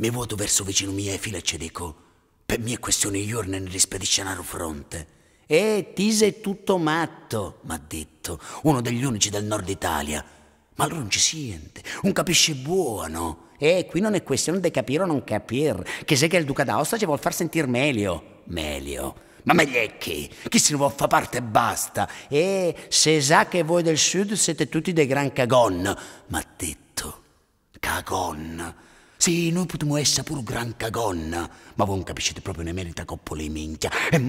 mi vuoto verso vicino mia fila e ci dico, per me è questione io ne rispedisce una fronte. Eh, ti sei tutto matto, m'ha detto, uno degli unici del nord Italia. Ma allora non ci siente, un capisce buono. Eh, qui non è questione di capire o non capire, che se che il duca d'Aosta ci vuol far sentire meglio. Meglio. Ma meglio è chi? Chi se ne vuol fa parte e basta. Eh, se sa che voi del sud siete tutti dei gran cagon, m'ha detto. Cagon. Sì, noi potremmo essere pure gran cagonna, ma voi non capiscete proprio ne merita coppola e minchia.